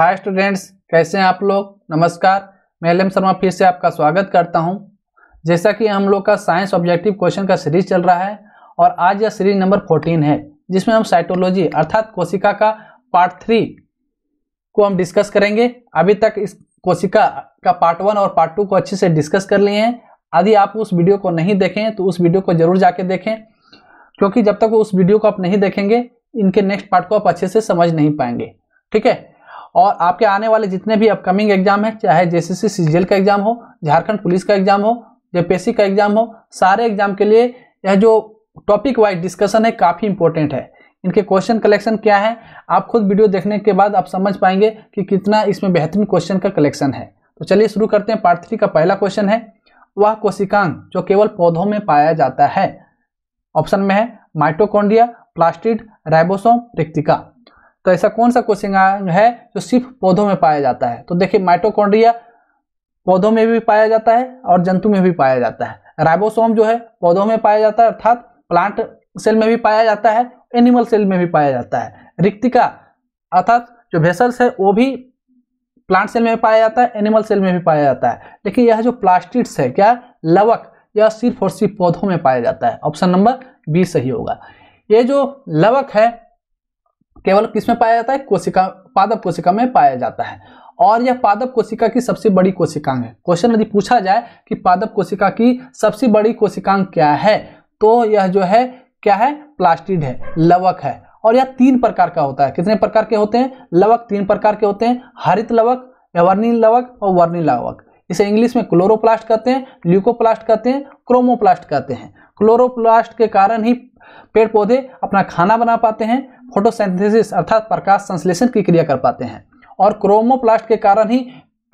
hi students कैसे हैं आप लोग नमस्कार मैं एल शर्मा फिर से आपका स्वागत करता हूं जैसा कि हम लोग का साइंस ऑब्जेक्टिव क्वेश्चन का सीरीज चल रहा है और आज यह सीरीज नंबर फोर्टीन है जिसमें हम साइटोलॉजी अर्थात कोशिका का पार्ट थ्री को हम डिस्कस करेंगे अभी तक इस कोशिका का पार्ट वन और पार्ट टू को अच्छे से डिस्कस कर लिए हैं यदि आप उस वीडियो को नहीं देखें तो उस वीडियो को जरूर जाके देखें क्योंकि जब तक उस वीडियो को आप नहीं देखेंगे इनके नेक्स्ट पार्ट को आप अच्छे से समझ नहीं पाएंगे ठीक है और आपके आने वाले जितने भी अपकमिंग एग्जाम है चाहे जेसीसी सीजीएल का एग्जाम हो झारखंड पुलिस का एग्जाम हो जेपीएससी का एग्जाम हो सारे एग्जाम के लिए यह जो टॉपिक वाइज डिस्कशन है काफ़ी इंपॉर्टेंट है इनके क्वेश्चन कलेक्शन क्या है आप खुद वीडियो देखने के बाद आप समझ पाएंगे कि कितना इसमें बेहतरीन क्वेश्चन का कलेक्शन है तो चलिए शुरू करते हैं पार्ट थ्री का पहला क्वेश्चन है वह कोशिकांग जो केवल पौधों में पाया जाता है ऑप्शन में है माइटोकॉन्ड्रिया प्लास्टिड राइबोसोम रिक्तिका तो ऐसा कौन सा अंग है जो सिर्फ पौधों में पाया जाता है तो देखिए माइटोकॉन्ड्रिया पौधों में भी पाया जाता है और जंतु में भी पाया जाता है राइबोसोम जो है पौधों में पाया जाता है अर्थात प्लांट सेल में भी पाया जाता है एनिमल सेल में भी पाया जाता है रिक्तिका अर्थात जो भेसल्स है वो भी प्लांट सेल में पाया जाता है एनिमल सेल में भी पाया जाता है लेकिन यह जो प्लास्टिड्स है क्या लवक यह सिर्फ और सिर्फ पौधों में पाया जाता है ऑप्शन नंबर बी सही होगा ये जो लवक है केवल किस में पाया जाता है कोशिका पादप कोशिका में पाया जाता है और यह पादप कोशिका की सबसे बड़ी कोशिकांग है क्वेश्चन यदि पूछा जाए कि पादप कोशिका की सबसे बड़ी कोशिकांग क्या है तो यह जो है क्या है प्लास्टिड है लवक है और यह तीन प्रकार का होता है कितने प्रकार के होते हैं लवक तीन प्रकार के होते हैं हरित लवक वर्णिन लवक और वर्णी लवक इसे इंग्लिश में क्लोरोप्लास्ट कहते हैं ल्यूकोप्लास्ट कहते हैं क्रोमोप्लास्ट कहते हैं क्लोरोप्लास्ट के कारण ही पेड़ पौधे अपना खाना बना पाते हैं फोटोसेंथिस अर्थात प्रकाश संश्लेषण की क्रिया कर पाते हैं और क्रोमोप्लास्ट के कारण ही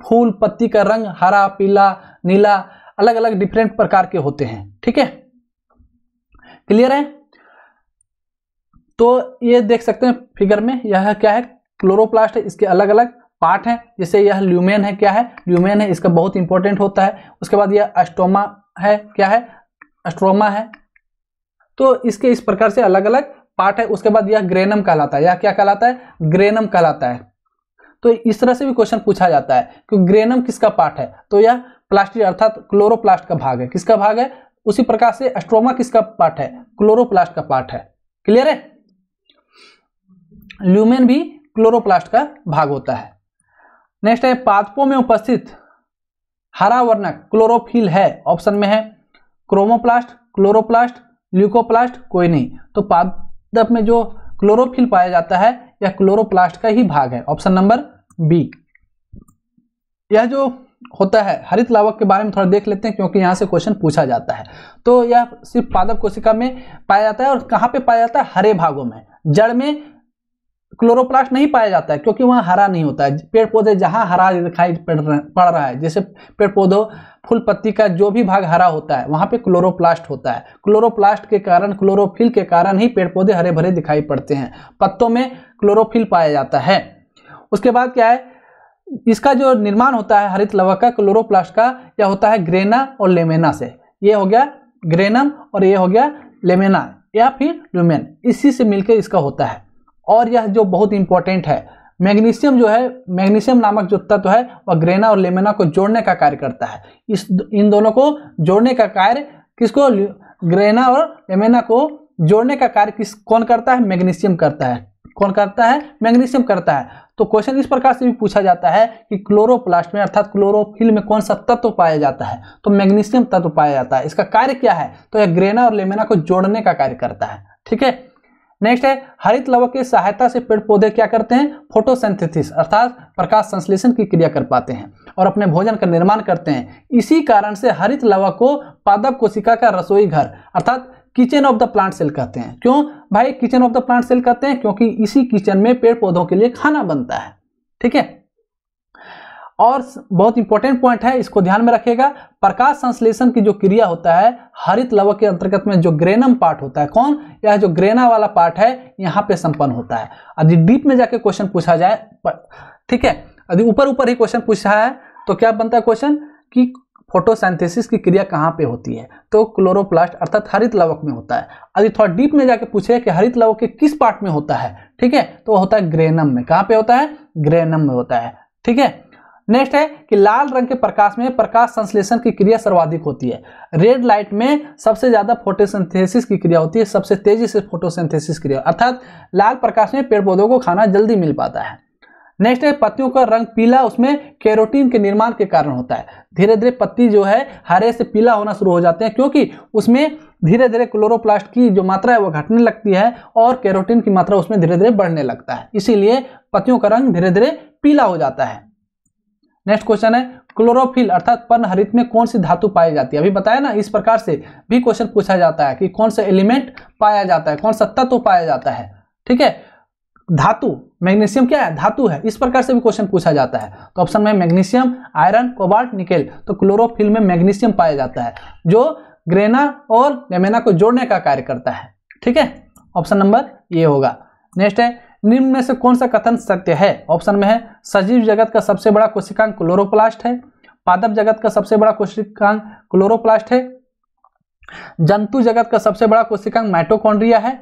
फूल पत्ती का रंग हरा पीला नीला अलग अलग डिफरेंट प्रकार के होते हैं ठीक है क्लियर है तो ये देख सकते हैं फिगर में यह क्या है क्लोरोप्लास्ट इसके अलग अलग पार्ट हैं जैसे यह ल्यूमेन है क्या है ल्यूमेन है इसका बहुत इंपॉर्टेंट होता है उसके बाद यह अस्टोमा है क्या है अस्ट्रोमा है तो इसके इस प्रकार से अलग अलग पार्ट है उसके बाद यह ग्रेनम कहलाता है यह क्या कहलाता है ग्रेनम कहलाता है तो इस तरह से भी क्वेश्चन पूछा जाता है कि ग्रेनम किसका पार्ट है तो यह प्लास्टिक अर्थात क्लोरोप्लास्ट का भाग है किसका भाग है उसी प्रकार से एस्ट्रोमा किसका पार्ट है क्लोरोप्लास्ट का पार्ट है क्लियर है ल्यूमेन भी क्लोरोप्लास्ट का भाग होता है नेक्स्ट है पादपों में उपस्थित हरा वर्णक क्लोरोफिल है ऑप्शन में है क्रोमोप्लास्ट क्लोरोप्लास्ट ल्यूकोप्लास्ट कोई नहीं तो पादप में जो क्लोरोफिल पाया जाता है यह क्लोरोप्लास्ट का ही भाग है ऑप्शन नंबर बी यह जो होता है हरित लावक के बारे में थोड़ा देख लेते हैं क्योंकि यहाँ से क्वेश्चन पूछा जाता है तो यह सिर्फ पादप कोशिका में पाया जाता है और कहाँ पे पाया जाता है हरे भागों में जड़ में क्लोरोप्लास्ट नहीं पाया जाता है क्योंकि वहाँ हरा नहीं होता है पेड़ पौधे जहाँ हरा दिखाई पड़ रहा है जैसे पेड़ पौधों फूल पत्ती का जो भी भाग हरा होता है वहाँ पे क्लोरोप्लास्ट होता है क्लोरोप्लास्ट के कारण क्लोरोफिल के कारण ही पेड़ पौधे हरे भरे दिखाई पड़ते हैं पत्तों में क्लोरोफिल पाया जाता है उसके बाद क्या है इसका जो निर्माण होता है हरित लवक का क्लोरोप्लास्ट का यह होता है ग्रेना और लेमेना से ये हो गया ग्रेनम और ये हो गया लेमेना या फिर लुमेन इसी से मिलकर इसका होता है और यह जो बहुत इंपॉर्टेंट है मैग्नीशियम जो है मैग्नीशियम नामक जो तत्व है वह ग्रेना और लेमेना को जोड़ने का कार्य करता है इस इन दोनों को जोड़ने का कार्य किसको ग्रेना और लेमेना को जोड़ने का कार्य किस कौन करता है मैग्नीशियम करता है कौन करता है मैग्नीशियम करता है तो क्वेश्चन इस प्रकार से भी पूछा जाता है कि क्लोरोप्लास्ट में अर्थात क्लोरोफिल में कौन सा तत्व पाया जाता है तो मैग्नीशियम तत्व पाया जाता है इसका कार्य क्या है तो यह ग्रेना और लेमेना को जोड़ने का कार्य करता है ठीक है नेक्स्ट है हरित लवक की सहायता से पेड़ पौधे क्या करते हैं फोटोसेंथेसिस अर्थात प्रकाश संश्लेषण की क्रिया कर पाते हैं और अपने भोजन का निर्माण करते हैं इसी कारण से हरित लवक को पादप कोशिका का रसोई घर अर्थात kitchen of the plant cell कहते हैं क्यों भाई kitchen of the plant cell कहते हैं क्योंकि इसी किचन में पेड़ पौधों के लिए खाना बनता है ठीक है और बहुत इंपॉर्टेंट पॉइंट है इसको ध्यान में रखिएगा प्रकाश संश्लेषण की जो क्रिया होता है हरित लवक के अंतर्गत में जो ग्रेनम पार्ट होता है कौन यह जो ग्रेना वाला पार्ट है यहाँ पे संपन्न होता है यदि डीप में जाके क्वेश्चन पूछा जाए ठीक है यदि ऊपर ऊपर ही क्वेश्चन पूछा है तो क्या बनता है क्वेश्चन कि फोटोसेंथेसिस की क्रिया कहाँ पे होती है तो क्लोरोप्लास्ट अर्थात हरित लवक में होता है यदि थोड़ा डीप में जाके पूछे कि हरित लवक के किस पार्ट में होता है ठीक है तो होता है ग्रेनम में कहाँ पे होता है ग्रेनम में होता है ठीक है नेक्स्ट है कि लाल रंग के प्रकाश में प्रकाश संश्लेषण की क्रिया सर्वाधिक होती है रेड लाइट में सबसे ज्यादा फोटोसिंथेसिस की क्रिया होती है सबसे तेजी से फोटोसिंथेसिस क्रिया अर्थात लाल प्रकाश में पेड़ पौधों को खाना जल्दी मिल पाता है नेक्स्ट है पत्तियों का रंग पीला उसमें कैरोटीन के निर्माण के कारण होता है धीरे धीरे पत्ती जो है हरे से पीला होना शुरू हो जाते हैं क्योंकि उसमें धीरे धीरे क्लोरोप्लास्ट की जो मात्रा है वो घटने लगती है और कैरोटीन की मात्रा उसमें धीरे धीरे बढ़ने लगता है इसीलिए पत्तियों का रंग धीरे धीरे पीला हो जाता है नेक्स्ट क्वेश्चन है क्लोरोफिल अर्थात पर्णहरित में कौन सी धातु पाई जाती है अभी बताया ना इस प्रकार से भी क्वेश्चन पूछा जाता है कि कौन सा एलिमेंट पाया जाता है कौन सा तत्व तो पाया जाता है ठीक है धातु मैग्नीशियम क्या है धातु है इस प्रकार से भी क्वेश्चन पूछा जाता है तो ऑप्शन में मैग्नीशियम आयरन कोबाल्ट निकेल तो क्लोरोफिल में मैग्नीशियम पाया जाता है जो ग्रेना और लेमेना को जोड़ने का कार्य करता है ठीक है ऑप्शन नंबर ये होगा नेक्स्ट है निम्न में से कौन सा कथन सत्य है ऑप्शन में है सजीव जगत का सबसे बड़ा कोशिकांग क्लोरोप्लास्ट है पादप जगत का सबसे बड़ा कोशिकांग क्लोरोप्लास्ट है जंतु जगत का सबसे बड़ा कोशिकांग माइटोकॉन्ड्रिया है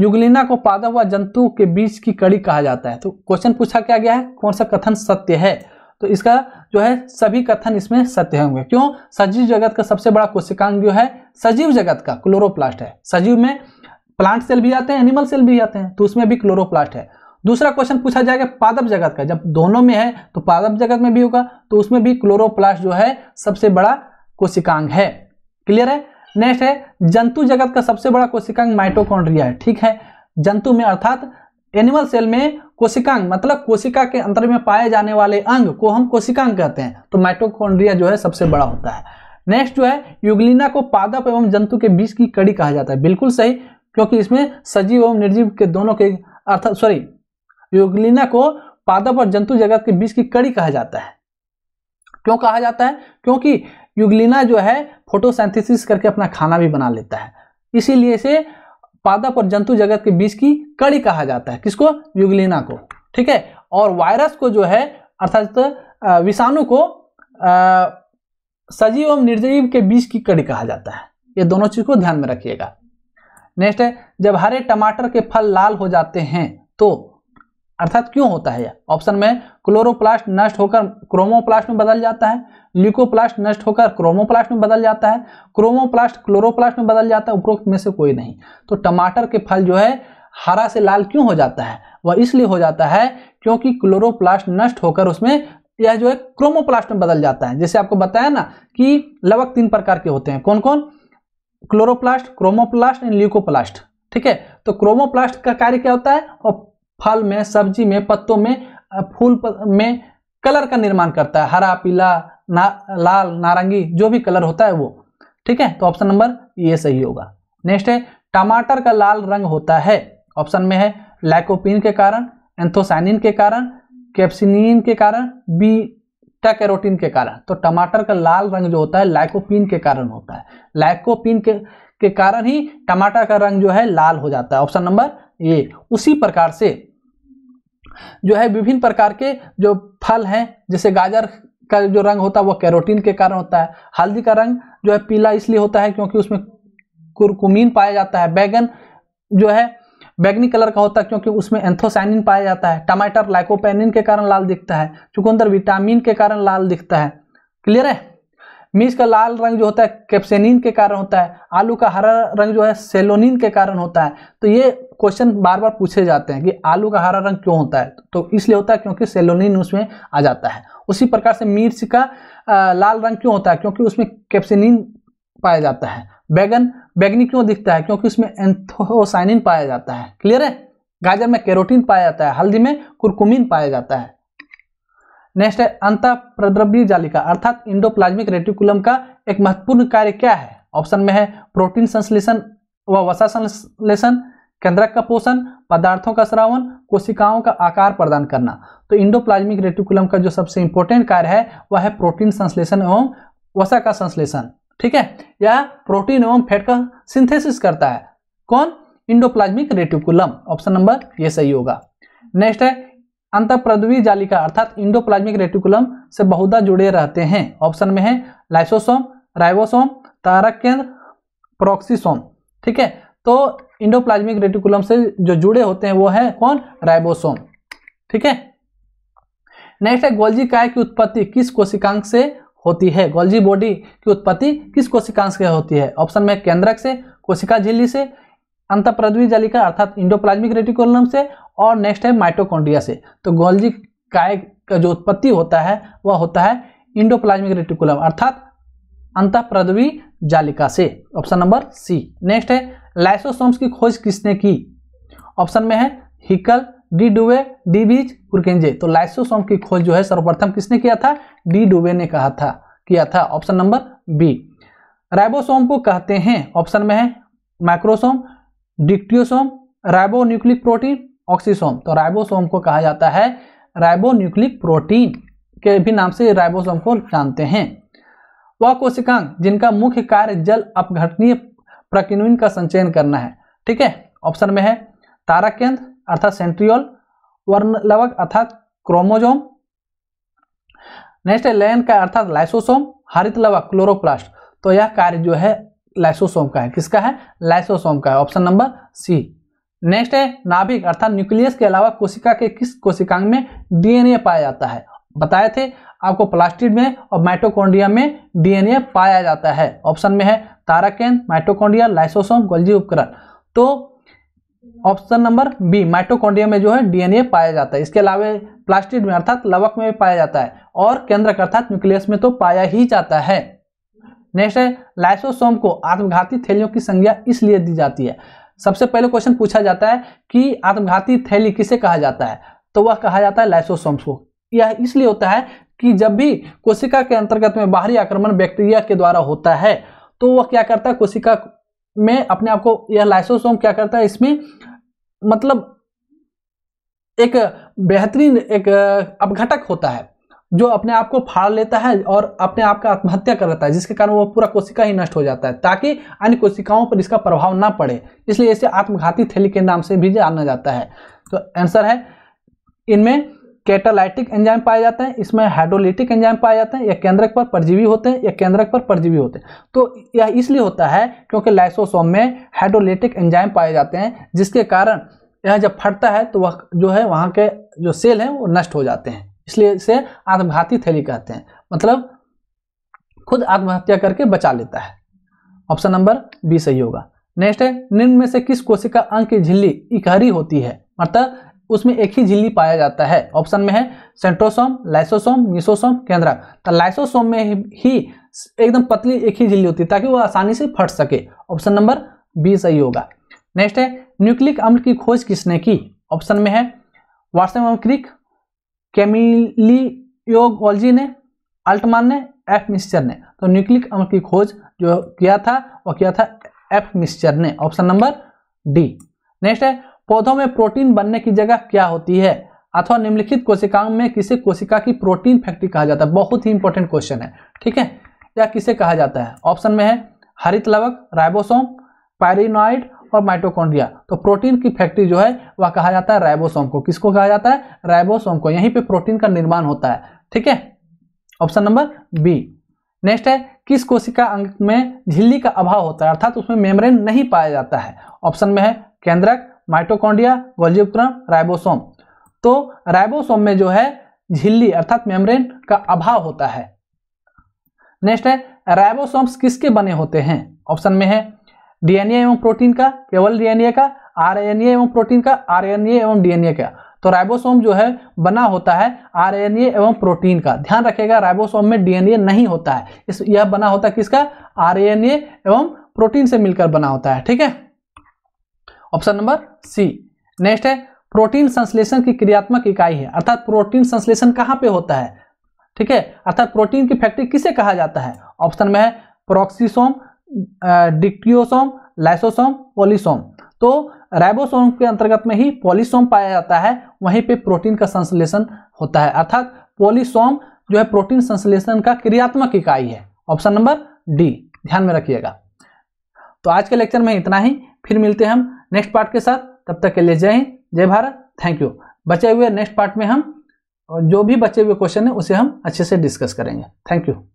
युगलिना को पादप व जंतु के बीच की कड़ी कहा जाता है तो क्वेश्चन पूछा क्या गया है कौन सा कथन सत्य है तो इसका जो है सभी कथन इसमें सत्य होंगे क्यों सजीव जगत का सबसे बड़ा कोशिकांग जो है सजीव जगत का क्लोरोप्लास्ट है सजीव में प्लांट सेल भी आते हैं एनिमल सेल भी आते हैं तो उसमें भी क्लोरोप्लास्ट है दूसरा क्वेश्चन पूछा जाएगा पादप जगत का जब दोनों में है तो पादप जगत में भी होगा तो उसमें भी क्लोरोप्लास्ट जो है सबसे बड़ा कोशिकांग है क्लियर है नेक्स्ट है जंतु जगत का सबसे बड़ा कोशिकांग माइटोकॉन्ड्रिया है ठीक है जंतु में अर्थात एनिमल सेल में कोशिकांग मतलब कोशिका के अंतर में पाए जाने वाले अंग को हम कोशिकांग कहते हैं तो माइटोकॉन्ड्रिया जो है सबसे बड़ा होता है नेक्स्ट जो है युगलिना को पादप एवं जंतु के बीच की कड़ी कहा जाता है बिल्कुल सही क्योंकि इसमें सजीव एवं निर्जीव के दोनों के अर्थात सॉरी योगलीना को पादप और जंतु जगत के बीच की कड़ी कहा जाता है क्यों कहा जाता है क्योंकि युगलीना जो है फोटोसेंथिस करके अपना खाना भी बना लेता है इसीलिए इसे पादप और जंतु जगत के बीच की कड़ी कहा जाता है किसको युगलीना को ठीक है और वायरस को जो है अर्थात विषाणु को सजीव एवं निर्जीव के बीच की कड़ी कहा जाता है ये दोनों चीज़ को ध्यान में रखिएगा नेक्स्ट है जब हरे टमाटर के फल लाल हो जाते हैं तो अर्थात क्यों होता है यह ऑप्शन में क्लोरोप्लास्ट नष्ट होकर क्रोमोप्लास्ट में बदल जाता है ल्यूकोप्लास्ट नष्ट होकर क्रोमोप्लास्ट में बदल जाता है क्रोमोप्लास्ट क्लोरोप्लास्ट में बदल जाता है उपरोक्त में से कोई नहीं तो टमाटर के फल जो है हरा से लाल क्यों हो जाता है वह इसलिए हो जाता है क्योंकि क्लोरोप्लास्ट नष्ट होकर उसमें यह जो है क्रोमोप्लास्ट में बदल जाता है जैसे आपको बताया ना कि लवक तीन प्रकार के होते हैं कौन कौन क्लोरोप्लास्ट क्रोमोप्लास्ट एंड ल्यूकोप्लास्ट ठीक है तो क्रोमोप्लास्ट का कार्य क्या होता है और फल में सब्जी में पत्तों में फूल में कलर का निर्माण करता है हरा पीला ना, लाल नारंगी जो भी कलर होता है वो ठीक है तो ऑप्शन नंबर ये सही होगा नेक्स्ट है टमाटर का लाल रंग होता है ऑप्शन में है लैकोपिन के कारण एंथोसाइनिन के कारण कैप्सिन के कारण बी बीटा कैरोटीन के कारण तो टमाटर का लाल रंग जो होता है लाइकोपिन के कारण होता है लाइकोपिन के के कारण ही टमाटर का रंग जो है लाल हो जाता है ऑप्शन नंबर ए उसी प्रकार से जो है विभिन्न प्रकार के जो फल हैं जैसे गाजर का जो रंग होता है वह कैरोटीन के कारण होता है हल्दी का रंग जो है पीला इसलिए होता है क्योंकि उसमें कुरकुमीन पाया जाता है बैगन जो है बैगनी कलर का होता है क्योंकि उसमें एंथोसाइनिन पाया जाता है टमाटर लाइकोपेनिन के कारण लाल दिखता है चुकंदर विटामिन के कारण लाल दिखता है क्लियर है मिर्च का लाल रंग जो होता है कैप्सेनिन के कारण होता है आलू का हरा रंग जो है सेलोनिन के कारण होता है तो ये क्वेश्चन बार बार पूछे जाते हैं कि आलू का हरा रंग क्यों होता है तो इसलिए होता है क्योंकि सेलोनिन उसमें आ जाता है उसी प्रकार से मिर्च का लाल रंग क्यों होता है क्योंकि उसमें कैप्सेनिन पाया जाता है बैगन बैगनी क्यों दिखता है क्योंकि उसमें एंथोसाइनिन पाया जाता है क्लियर है गाजर में कैरोटीन पाया जाता है हल्दी में कुरकुमिन पाया जाता है नेक्स्ट है अंता प्रद्रव्य जालिका अर्थात इंडोप्लाज्मिक रेटिकुलम का एक महत्वपूर्ण कार्य क्या है ऑप्शन में है प्रोटीन संश्लेषण व वसा संश्लेषण केंद्रक का पोषण पदार्थों का श्रावण कोशिकाओं का आकार प्रदान करना तो इंडोप्लाज्मिक रेटिकुलम का जो सबसे इंपॉर्टेंट कार्य है वह है प्रोटीन संश्लेषण एवं वसा का संश्लेषण ठीक है या प्रोटीन एवं फैट का सिंथेसिस करता है कौन इंडोप्लाज्मिक रेटिकुलम ऑप्शन नंबर ये सही होगा नेक्स्ट है अंतप्रद्वी जालिका अर्थात इंडोप्लाज्मिक रेटिकुलम से बहुधा जुड़े रहते हैं ऑप्शन में है लाइसोसोम राइबोसोम तारक केंद्र प्रोक्सीसोम ठीक है तो इंडोप्लाज्मिक रेटिकुलम से जो जुड़े होते हैं वो है कौन राइबोसोम ठीक है नेक्स्ट है गोल्जी काय की उत्पत्ति किस कोशिकांग से होती है गोल्जी बॉडी की उत्पत्ति किस कोशिकांश से होती है ऑप्शन में केंद्रक से कोशिका झिल्ली से अंतप्रद्वी जालिका अर्थात इंडोप्लाज्मिक रेटिकोलम से और नेक्स्ट है माइटोकॉन्ड्रिया से तो गोल्जी काय का जो उत्पत्ति होता है वह होता है इंडोप्लाज्मिक रेटिकुलम अर्थात अंतप्रद्वी जालिका से ऑप्शन नंबर सी नेक्स्ट है लाइसोसोम्स की खोज किसने की ऑप्शन में है हिकल डी डुबे डी बीज कुरकेंजे तो लाइसोसोम की खोज जो है सर्वप्रथम किसने किया था डी डुबे ने कहा था किया था ऑप्शन नंबर बी राइबोसोम को कहते हैं ऑप्शन में है microsome dictyosome ribonucleic protein oxysome तो राइबोसोम को कहा जाता है राइबोन्यूक्लिक प्रोटीन के भी नाम से राइबोसोम को जानते हैं वह कोशिकांग जिनका मुख्य कार्य जल अपघटनीय प्रकिनुइन का संचयन करना है ठीक है ऑप्शन में है तारा केंद्र अर्थात सेंट्रियोल वर्ण लवक अर्थात क्रोमोजोम नेक्स्ट है लैन का अर्थात लाइसोसोम हरित लवक क्लोरोप्लास्ट तो यह कार्य जो है लाइसोसोम का है किसका है लाइसोसोम का है ऑप्शन नंबर सी नेक्स्ट है नाभिक अर्थात न्यूक्लियस के अलावा कोशिका के किस कोशिकांग में डीएनए पाया जाता है बताए थे आपको प्लास्टिड में और माइटोकॉन्ड्रिया में डीएनए पाया जाता है ऑप्शन में है ताराकेन माइटोकॉन्ड्रिया लाइसोसोम गोल्जी उपकरण तो ऑप्शन नंबर बी माइटोकॉन्ड्रिया में जो है डीएनए पाया जाता है इसके अलावा प्लास्टिड में अर्थात लवक में भी पाया जाता है और केंद्रक अर्थात न्यूक्लियस में तो पाया ही जाता है नेक्स्ट है लाइसोसोम को आत्मघाती थैलियों की संज्ञा इसलिए दी जाती है सबसे पहले क्वेश्चन पूछा जाता है कि आत्मघाती थैली किसे कहा जाता है तो वह कहा जाता है लाइसोसोम्स को यह इसलिए होता है कि जब भी कोशिका के अंतर्गत में बाहरी आक्रमण बैक्टीरिया के द्वारा होता है तो वह क्या करता है कोशिका में अपने आप को यह लाइसोसोम क्या करता है इसमें मतलब एक बेहतरीन एक अपघटक होता है जो अपने आप को फाड़ लेता है और अपने आप का आत्महत्या कर लेता है जिसके कारण वह पूरा कोशिका ही नष्ट हो जाता है ताकि अन्य कोशिकाओं पर इसका प्रभाव ना पड़े इसलिए इसे आत्मघाती थैली के नाम से भी जाना जाता है तो आंसर है इनमें कैटालाइटिक एंजाइम पाए जाते हैं इसमें हाइड्रोलिटिक एंजाइम पाए जाते हैं या केंद्रक पर परजीवी होते हैं या केंद्रक पर परजीवी होते हैं तो यह इसलिए होता है क्योंकि लाइसोसोम में हाइड्रोलिटिक एंजाइम पाए जाते हैं जिसके कारण यह जब फटता है तो वह जो है वहाँ के जो सेल हैं वो नष्ट हो जाते हैं इसलिए इसे आत्मघाती थैली कहते हैं मतलब खुद आत्महत्या करके बचा लेता है ऑप्शन नंबर बी सही होगा नेक्स्ट है निम्न में से किस कोशिका अंग की झिल्ली इकहरी होती है मतलब उसमें एक ही झिल्ली पाया जाता है ऑप्शन में है सेंट्रोसोम लाइसोसोम मिसोसोम केंद्रक तो लाइसोसोम में ही एकदम पतली एक ही झिल्ली होती है ताकि वो आसानी से फट सके ऑप्शन नंबर बी सही होगा नेक्स्ट है न्यूक्लिक अम्ल की खोज किसने की ऑप्शन में है वाटसन क्रिक केमिलियोलॉजी ने अल्टमान ने एफ मिस्चर ने तो न्यूक्लिक अम्ल की खोज जो किया था वो किया था एफ मिस्चर ने ऑप्शन नंबर डी नेक्स्ट है पौधों में प्रोटीन बनने की जगह क्या होती है अथवा निम्नलिखित कोशिकाओं में किसे कोशिका की प्रोटीन फैक्ट्री कहा जाता है बहुत ही इंपॉर्टेंट क्वेश्चन है ठीक है या किसे कहा जाता है ऑप्शन में है हरित लवक राइबोसोम पायरिनॉइड और माइटोकॉन्ड्रिया तो प्रोटीन की फैक्ट्री जो है वह कहा जाता है राइबोसोम को किसको कहा जाता है राइबोसोम को यहीं पे प्रोटीन का निर्माण होता है ठीक है ऑप्शन नंबर बी नेक्स्ट है किस कोशिका अंग में झिल्ली का अभाव होता है अर्थात उसमें मेम्ब्रेन नहीं पाया जाता है ऑप्शन में है केंद्रक माइटोकॉन्डिया गोल्जी उपक्रम राइबोसोम तो राइबोसोम में जो है झिल्ली अर्थात मेम्ब्रेन का अभाव होता है नेक्स्ट है राइबोसोम्स किसके बने होते हैं ऑप्शन में है डीएनए एवं प्रोटीन का केवल डीएनए का आरएनए एवं प्रोटीन का आरएनए एवं डीएनए का तो राइबोसोम जो है बना होता है आरएनए एवं प्रोटीन का ध्यान रखेगा राइबोसोम में डीएनए नहीं होता है इस यह बना होता है किसका आरएनए एवं प्रोटीन से मिलकर बना होता है ठीक है ऑप्शन नंबर सी नेक्स्ट है प्रोटीन संश्लेषण की क्रियात्मक इकाई है अर्थात प्रोटीन संश्लेषण कहाँ पे होता है ठीक है अर्थात प्रोटीन की फैक्ट्री किसे कहा जाता है ऑप्शन में है प्रोक्सीसोम डिक्टियोसोम लाइसोसोम पोलिसोम तो राइबोसोम के अंतर्गत में ही पोलिसोम पाया जाता है वहीं पे प्रोटीन का संश्लेषण होता है अर्थात पोलिसोम जो है प्रोटीन संश्लेषण का क्रियात्मक इकाई है ऑप्शन नंबर डी ध्यान में रखिएगा तो आज के लेक्चर में इतना ही फिर मिलते हैं हम नेक्स्ट पार्ट के साथ तब तक के लिए जय हिंद जय भारत थैंक यू बचे हुए नेक्स्ट पार्ट में हम जो भी बचे हुए क्वेश्चन है उसे हम अच्छे से डिस्कस करेंगे थैंक यू